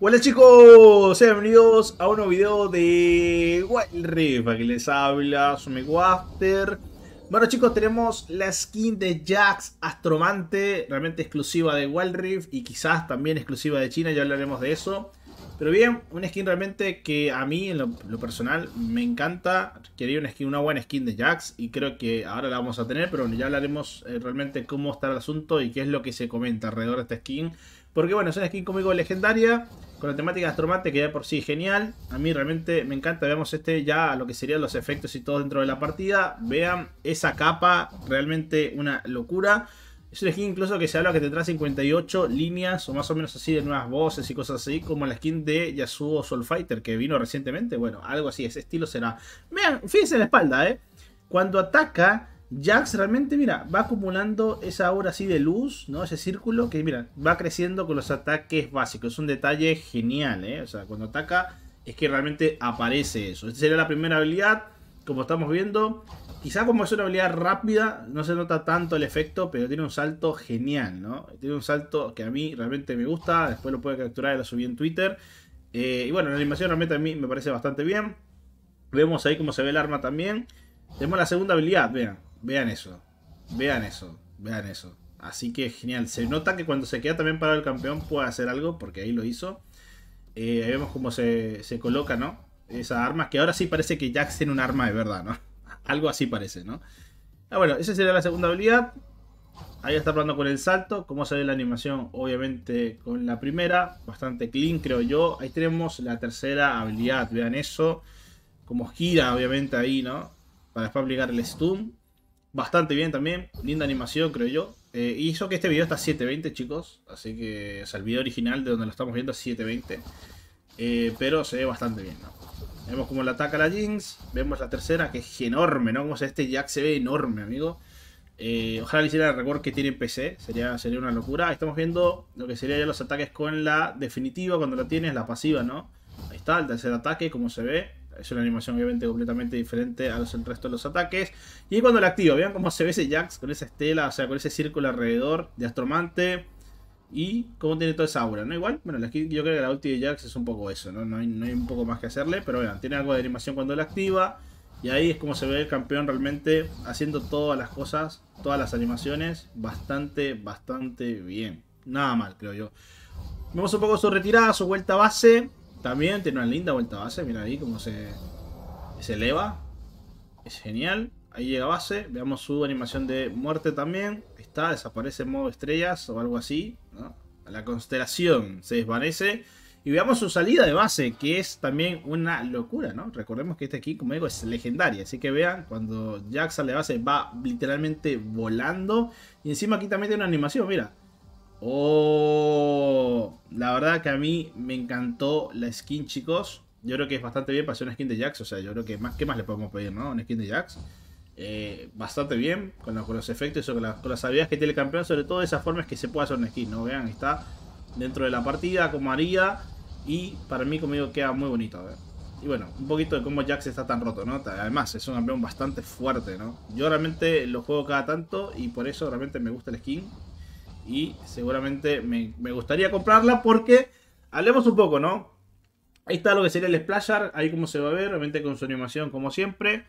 Hola chicos, sean bienvenidos a un nuevo video de Wild Rift, aquí les habla Sumiwaster. Bueno chicos, tenemos la skin de Jax Astromante, realmente exclusiva de Wild Rift y quizás también exclusiva de China, ya hablaremos de eso. Pero bien, una skin realmente que a mí, en lo, personal, me encanta. Quería una, skin, una buena skin de Jax y creo que ahora la vamos a tener. Pero ya hablaremos eh, realmente cómo está el asunto y qué es lo que se comenta alrededor de esta skin. Porque bueno, es una skin conmigo legendaria, con la temática de Astromate que ya por sí genial. A mí realmente me encanta, veamos este ya lo que serían los efectos y todo dentro de la partida. Vean esa capa, realmente una locura. Es una skin incluso que se habla que tendrá 58 líneas o más o menos así de nuevas voces y cosas así, como la skin de Yasuo Soul Fighter que vino recientemente. Bueno, algo así, ese estilo será. Vean, fíjense en la espalda, ¿eh? Cuando ataca, Jax realmente, mira, va acumulando esa aura así de luz, ¿no? Ese círculo que, mira, va creciendo con los ataques básicos. Es un detalle genial, ¿eh? O sea, cuando ataca es que realmente aparece eso. Esta sería la primera habilidad como estamos viendo. Quizá como es una habilidad rápida, no se nota tanto el efecto, pero tiene un salto genial, ¿no? Tiene un salto que a mí realmente me gusta, después lo puede capturar y lo subí en Twitter. Eh, y bueno, la animación realmente a mí me parece bastante bien. Vemos ahí cómo se ve el arma también. Tenemos la segunda habilidad, vean, vean eso, vean eso, vean eso. Así que genial, se nota que cuando se queda también parado el campeón puede hacer algo, porque ahí lo hizo. Eh, ahí vemos cómo se coloca, ¿no? Esa arma, que ahora sí parece que Jax tiene un arma de verdad, ¿no? Algo así parece, ¿no? Ah, bueno, esa sería la segunda habilidad. Ahí está hablando con el salto, Cómo se ve la animación obviamente con la primera, bastante clean creo yo. Ahí tenemos la tercera habilidad, vean eso, como gira obviamente ahí, ¿no? Para después aplicar el stun. Bastante bien también, linda animación creo yo. Eh, y eso que este video está a 720 chicos, así que o sea, el video original de donde lo estamos viendo es 720. Eh, pero se ve bastante bien, ¿no? Vemos cómo le ataca la Jinx. Vemos la tercera, que es enorme, ¿no? Como este Jax se ve enorme, amigo. Eh, ojalá le hiciera el record que tiene en PC. Sería, sería una locura. estamos viendo lo que serían los ataques con la definitiva cuando la tienes, la pasiva, ¿no? Ahí está, el tercer ataque, como se ve. Es una animación obviamente completamente diferente al resto de los ataques. Y cuando la activa, vean cómo se ve ese Jax con esa estela, o sea, con ese círculo alrededor de Astromante y cómo tiene toda esa aura, ¿no? Igual, bueno, yo creo que la ulti de Jax es un poco eso, ¿no? No hay, un poco más que hacerle, pero vean, tiene algo de animación cuando la activa. Y ahí es como se ve el campeón realmente haciendo todas las cosas, todas las animaciones, bastante, bastante bien. Nada mal, creo yo. Vemos un poco su retirada, su vuelta base. También tiene una linda vuelta base, mira ahí cómo se, se eleva. Es genial. Ahí llega base. Veamos su animación de muerte también. está, desaparece en modo estrellas o algo así. La constelación se desvanece. Y veamos su salida de base, que es también una locura, ¿no? Recordemos que este aquí, como digo, es legendaria. Así que vean, cuando Jack sale de base va literalmente volando. Y encima aquí también tiene una animación, mira. Oh, la verdad que a mí me encantó la skin, chicos. Yo creo que es bastante bien para ser una skin de Jax. O sea, yo creo que ¿qué más le podemos pedir, no? Una skin de Jax. Eh, bastante bien con los, efectos o con, las habilidades que tiene el campeón, sobre todo de esas formas que se puede hacer un skin, ¿no? Vean, está dentro de la partida como haría y para mí conmigo queda muy bonito, ¿eh? Y bueno, un poquito de cómo Jax está tan roto, ¿no? Además, es un campeón bastante fuerte, ¿no? Yo realmente lo juego cada tanto y por eso realmente me gusta el skin. Y seguramente me, gustaría comprarla porque, hablemos un poco, ¿no? Ahí está lo que sería el Splasher, ahí como se va a ver, realmente con su animación como siempre.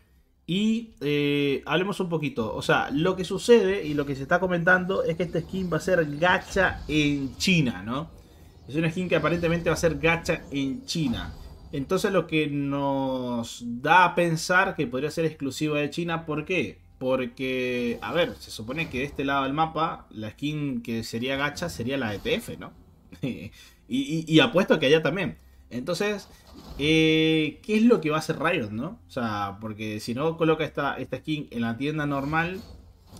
Y eh, hablemos un poquito. O sea, lo que sucede y lo que se está comentando es que este skin va a ser gacha en China, ¿no? Es una skin que aparentemente va a ser gacha en China. Entonces lo que nos da a pensar que podría ser exclusiva de China, ¿por qué? Porque, a ver, se supone que de este lado del mapa, la skin que sería gacha sería la de TF, ¿no? y, y, y apuesto que allá también. Entonces, eh, ¿qué es lo que va a hacer Riot, no? O sea, porque si no coloca esta, esta skin en la tienda normal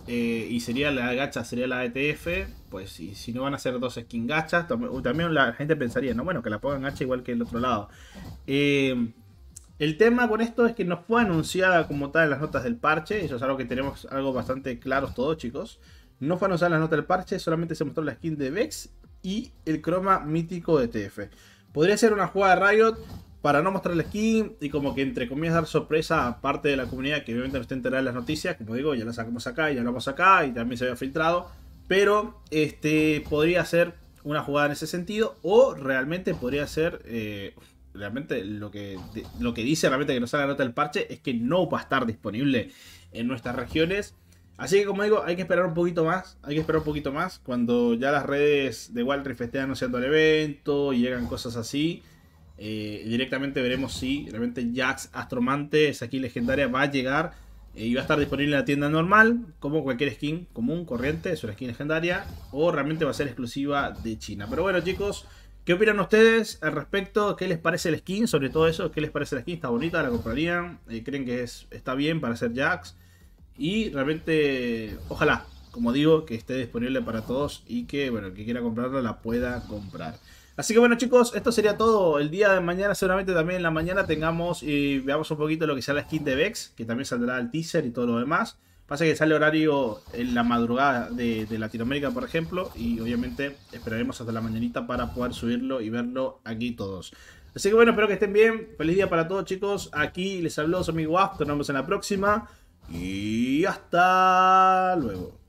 eh, y sería la gacha, sería la ETF, pues si, si no van a ser dos skins gachas, uh, también, la gente pensaría, ¿no? Bueno, que la pongan gacha igual que el otro lado. Eh, el tema con esto es que no fue anunciada como tal en las notas del parche, eso es algo que tenemos algo bastante claro todos, chicos. No fue anunciada en las notas del parche, solamente se mostró la skin de Vex y el croma mítico de e TF. Podría ser una jugada de Riot para no mostrar la skin y como que entre comillas dar sorpresa a parte de la comunidad que obviamente no está enterada de las noticias, como digo, ya la sacamos acá y ya vamos acá y también se había filtrado, pero este podría ser una jugada en ese sentido o realmente podría ser eh, realmente lo que lo que dice realmente que nos haga nota el parche es que no va a estar disponible en nuestras regiones Así que como digo, hay que esperar un poquito más, hay que esperar un poquito más. Cuando ya las redes de Wild Rift estén anunciando el evento y llegan cosas así, eh, directamente veremos si realmente Jax Astromante, esa skin legendaria, va a llegar eh, y va a estar disponible en la tienda normal, como cualquier skin común, corriente, es una skin legendaria, o realmente va a ser exclusiva de China. Pero bueno chicos, ¿Qué opinan ustedes al respecto? ¿Qué les parece la skin? Sobre todo eso, ¿qué les parece la skin? ¿Está bonita? ¿La comprarían? Eh, ¿Creen que está bien para ser Jax? Y realmente, ojalá, como digo, que esté disponible para todos y que, bueno, el que quiera comprarla la pueda comprar. Así que bueno chicos, esto sería todo. El día de mañana seguramente también en la mañana tengamos y veamos un poquito lo que sea la skin de Vex, que también saldrá el teaser y todo lo demás. Pasa que sale horario en la madrugada de, Latinoamérica, por ejemplo, y obviamente esperaremos hasta la mañanita para poder subirlo y verlo aquí todos. Así que bueno, espero que estén bien. Feliz día para todos chicos. Aquí les habló su amigo Nos vemos en la próxima. Y hasta luego.